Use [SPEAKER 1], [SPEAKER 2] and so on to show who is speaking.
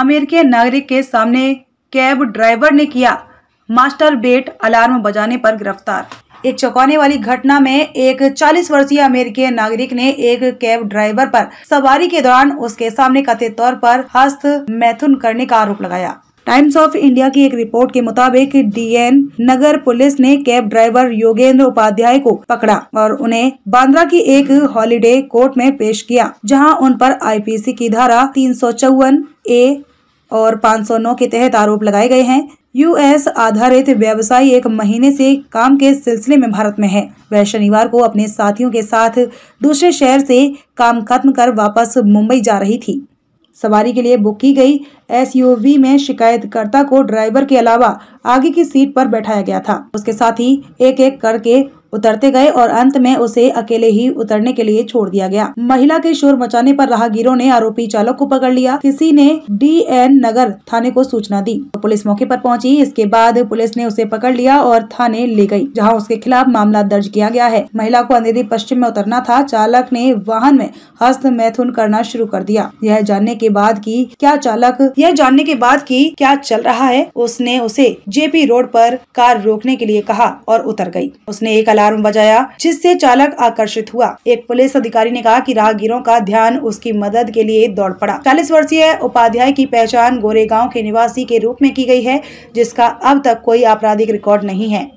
[SPEAKER 1] अमेरिकी नागरिक के सामने कैब ड्राइवर ने किया मास्टर बेट अलार्म बजाने पर गिरफ्तार एक चौंकाने वाली घटना में एक 40 वर्षीय अमेरिकी नागरिक ने एक कैब ड्राइवर पर सवारी के दौरान उसके सामने कथित तौर पर हस्त मैथुन करने का आरोप लगाया टाइम्स ऑफ इंडिया की एक रिपोर्ट के मुताबिक डीएन नगर पुलिस ने कैब ड्राइवर योगेंद्र उपाध्याय को पकड़ा और उन्हें बांद्रा की एक हॉलीडे कोर्ट में पेश किया जहां उन पर आईपीसी की धारा तीन ए और 509 के तहत आरोप लगाए गए हैं यूएस आधारित व्यवसायी एक महीने से काम के सिलसिले में भारत में है वह शनिवार को अपने साथियों के साथ दूसरे शहर से काम खत्म कर वापस मुंबई जा रही थी सवारी के लिए बुक की गई एसयूवी में शिकायतकर्ता को ड्राइवर के अलावा आगे की सीट पर बैठाया गया था उसके साथ ही एक एक करके उतरते गए और अंत में उसे अकेले ही उतरने के लिए छोड़ दिया गया महिला के शोर मचाने पर राहगीरों ने आरोपी चालक को पकड़ लिया किसी ने डीएन नगर थाने को सूचना दी पुलिस मौके पर पहुंची इसके बाद पुलिस ने उसे पकड़ लिया और थाने ले गई जहां उसके खिलाफ मामला दर्ज किया गया है महिला को अंधेरी पश्चिम में उतरना था चालक ने वाहन में हस्त मैथुन करना शुरू कर दिया यह जानने के बाद की क्या चालक यह जानने के बाद की क्या चल रहा है उसने उसे जेपी रोड आरोप कार रोकने के लिए कहा और उतर गयी उसने एक अलार्म बजाया जिससे चालक आकर्षित हुआ एक पुलिस अधिकारी ने कहा कि राहगीरों का ध्यान उसकी मदद के लिए दौड़ पड़ा चालीस वर्षीय उपाध्याय की पहचान गोरेगांव के निवासी के रूप में की गई है जिसका अब तक कोई आपराधिक रिकॉर्ड नहीं है